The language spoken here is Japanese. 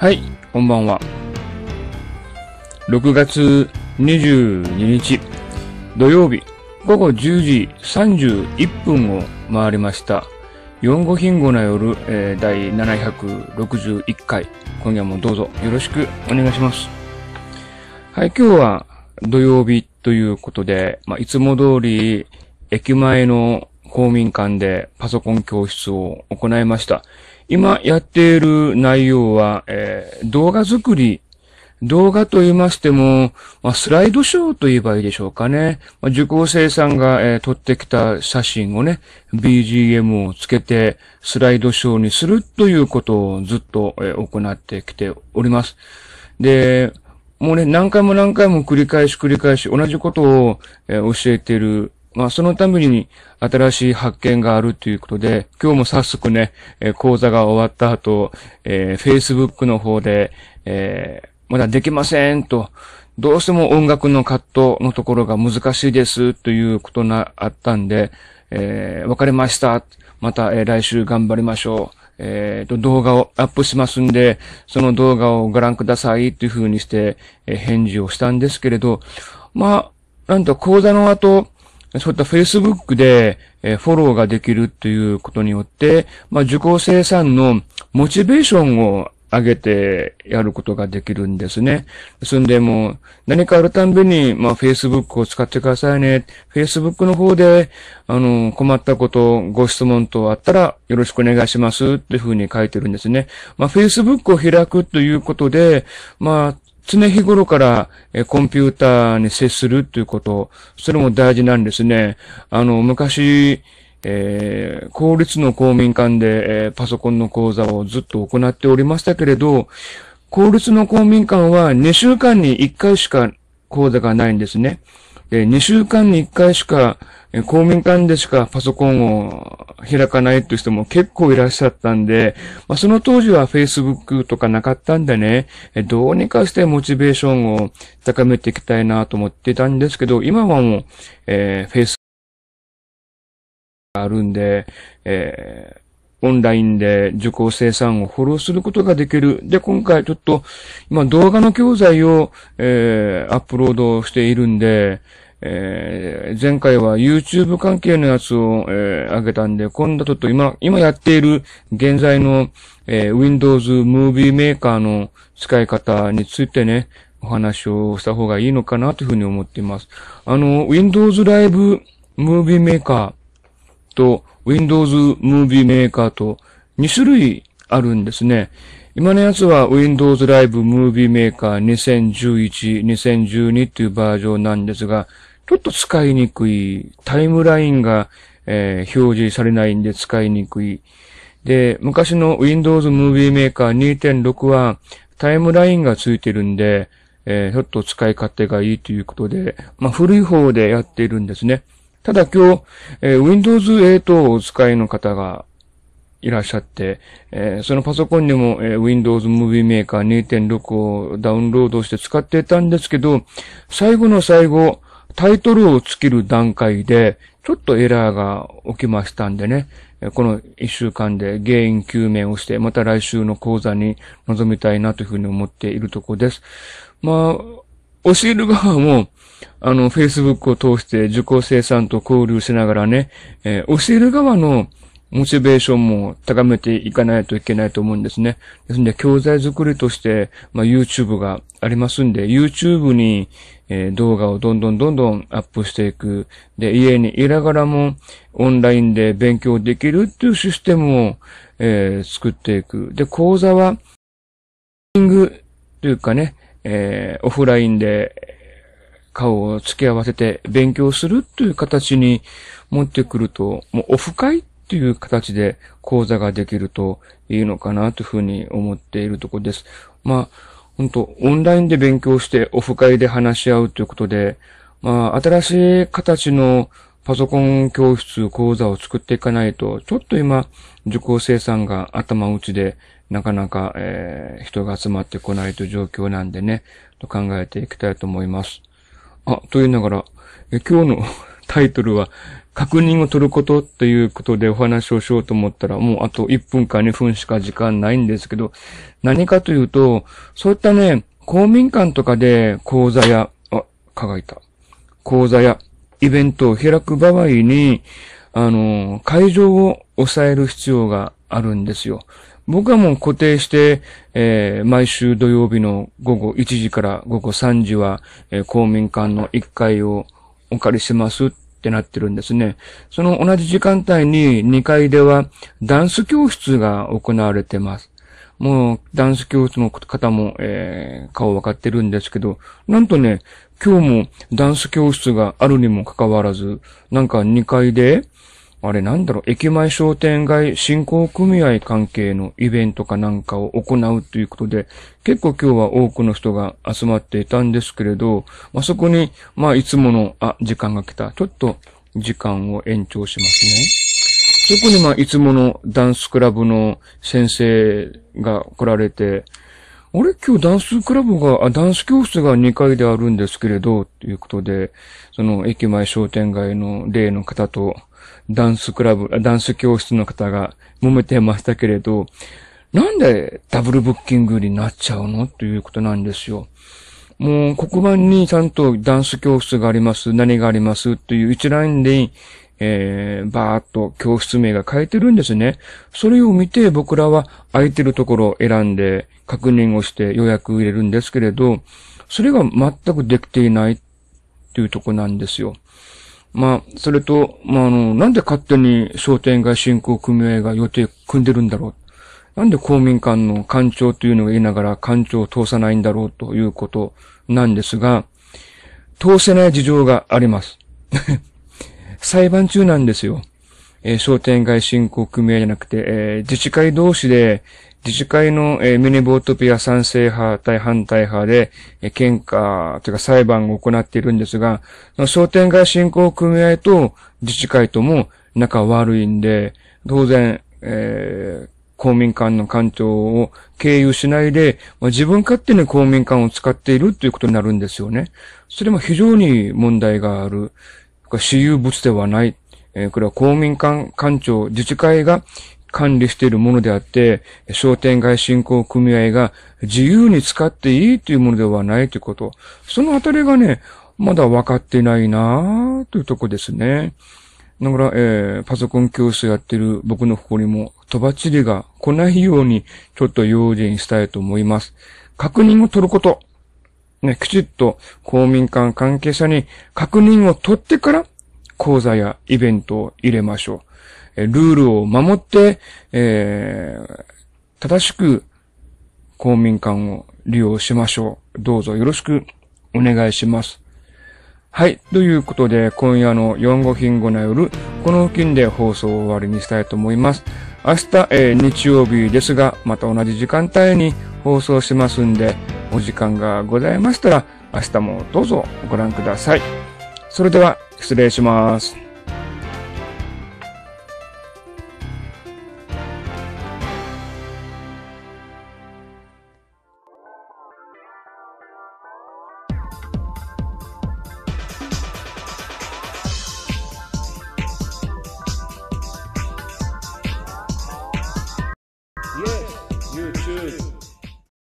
はい、こんばんは。6月22日土曜日午後10時31分を回りました。4 5品語の夜、えー、第761回。今夜もどうぞよろしくお願いします。はい、今日は土曜日ということで、まあ、いつも通り駅前の公民館でパソコン教室を行いました。今やっている内容は、えー、動画作り。動画と言いましても、まあ、スライドショーと言えばいいでしょうかね。まあ、受講生さんが、えー、撮ってきた写真をね、BGM をつけてスライドショーにするということをずっと、えー、行ってきております。で、もうね、何回も何回も繰り返し繰り返し同じことを、えー、教えているまあ、そのために新しい発見があるということで、今日も早速ね、えー、講座が終わった後、えー、Facebook の方で、えー、まだできませんと、どうしても音楽のカットのところが難しいですということがあったんで、えー、わかりました。また、えー、来週頑張りましょう。えっ、ー、と、動画をアップしますんで、その動画をご覧くださいというふうにして、えー、返事をしたんですけれど、まあ、なんと講座の後、そういった Facebook で、えフォローができるということによって、まあ、受講生さんのモチベーションを上げてやることができるんですね。そんでもう、何かあるたんびに、まあ、Facebook を使ってくださいね。Facebook の方で、あの、困ったこと、ご質問等あったら、よろしくお願いします。っていうふうに書いてるんですね。まあ、Facebook を開くということで、まあ、常日頃からコンピューターに接するということ、それも大事なんですね。あの、昔、えー、公立の公民館で、えー、パソコンの講座をずっと行っておりましたけれど、公立の公民館は2週間に1回しか講座がないんですね。で2週間に1回しか、え公民館でしかパソコンを開かないという人も結構いらっしゃったんで、まあ、その当時は Facebook とかなかったんでね、えどうにかしてモチベーションを高めていきたいなと思ってたんですけど、今はもう、えー、Facebook があるんで、えーオンラインで受講生さんをフォローすることができる。で、今回ちょっと、今動画の教材を、えー、アップロードしているんで、えー、前回は YouTube 関係のやつを、えー、上げたんで、今度ちょっと今、今やっている現在の、えー、Windows Movie Maker の使い方についてね、お話をした方がいいのかなというふうに思っています。あの、Windows Live Movie Maker と Windows Movie Maker と2種類あるんですね。今のやつは Windows Live Movie Maker 2011、2012というバージョンなんですが、ちょっと使いにくい。タイムラインが、えー、表示されないんで使いにくい。で、昔の Windows Movie Maker 2.6はタイムラインがついてるんで、えー、ちょっと使い勝手がいいということで、まあ、古い方でやっているんですね。ただ今日、えー、Windows 8をお使いの方がいらっしゃって、えー、そのパソコンにも、えー、Windows Movie Maker 2.6をダウンロードして使っていたんですけど、最後の最後、タイトルをつける段階で、ちょっとエラーが起きましたんでね、この一週間で原因究明をして、また来週の講座に臨みたいなというふうに思っているところです。まあ、教える側も、あの、Facebook を通して受講生さんと交流しながらね、えー、教える側のモチベーションも高めていかないといけないと思うんですね。ですので、教材作りとして、まあ、YouTube がありますんで、YouTube に、えー、動画をどんどんどんどんアップしていく。で、家にいながらもオンラインで勉強できるっていうシステムを、えー、作っていく。で、講座は、リングというかね、えー、オフラインで、顔を付き合わせて勉強するという形に持ってくると、もうオフ会という形で講座ができるといいのかなというふうに思っているところです。まあ、本当オンラインで勉強してオフ会で話し合うということで、まあ、新しい形のパソコン教室講座を作っていかないと、ちょっと今、受講生さんが頭打ちで、なかなか、えー、人が集まってこないという状況なんでね、と考えていきたいと思います。あ、と言いながら、え今日のタイトルは、確認を取ることということでお話をしようと思ったら、もうあと1分か2分しか時間ないんですけど、何かというと、そういったね、公民館とかで講座や、あ、輝いた。講座やイベントを開く場合に、あの、会場を抑える必要があるんですよ。僕はもう固定して、えー、毎週土曜日の午後1時から午後3時は、えー、公民館の1階をお借りしますってなってるんですね。その同じ時間帯に2階ではダンス教室が行われてます。もう、ダンス教室の方も、えー、顔わかってるんですけど、なんとね、今日もダンス教室があるにもかかわらず、なんか2階で、あれなんだろう、駅前商店街振興組合関係のイベントかなんかを行うということで、結構今日は多くの人が集まっていたんですけれど、まあ、そこに、まあ、いつもの、あ、時間が来た。ちょっと時間を延長しますね。そこにまあ、いつものダンスクラブの先生が来られて、あれ今日ダンスクラブが、あ、ダンス教室が2階であるんですけれど、ということで、その駅前商店街の例の方とダンスクラブ、ダンス教室の方が揉めてましたけれど、なんでダブルブッキングになっちゃうのということなんですよ。もう黒板にちゃんとダンス教室があります、何がありますという一覧で、えー、ばーっと教室名が変えてるんですね。それを見て僕らは空いてるところを選んで確認をして予約入れるんですけれど、それが全くできていないっていうとこなんですよ。まあ、それと、まあ、あの、なんで勝手に商店街振興組合が予定組んでるんだろう。なんで公民館の館長というのを言いながら館長を通さないんだろうということなんですが、通せない事情があります。裁判中なんですよ。えー、商店街振興組合じゃなくて、えー、自治会同士で、自治会の、えー、ミニボートピア賛成派対反対派で、えー、喧嘩というか裁判を行っているんですが、商店街振興組合と自治会とも仲悪いんで、当然、えー、公民館の館長を経由しないで、まあ、自分勝手に公民館を使っているということになるんですよね。それも非常に問題がある。私有物ではない。えー、これは公民館館長、自治会が管理しているものであって、商店街振興組合が自由に使っていいというものではないということ。そのあたりがね、まだ分かってないなというとこですね。だから、えー、パソコン教室やってる僕のここにも、とばちりが来ないように、ちょっと用心したいと思います。確認を取ること。ね、きちっと公民館関係者に確認を取ってから、講座やイベントを入れましょう。ルールを守って、えー、正しく公民館を利用しましょう。どうぞよろしくお願いします。はい。ということで、今夜の4号品後の夜、この付近で放送を終わりにしたいと思います。明日、えー、日曜日ですが、また同じ時間帯に放送しますんで、お時間がございましたら、明日もどうぞご覧ください。それでは、失礼します。Tschüss.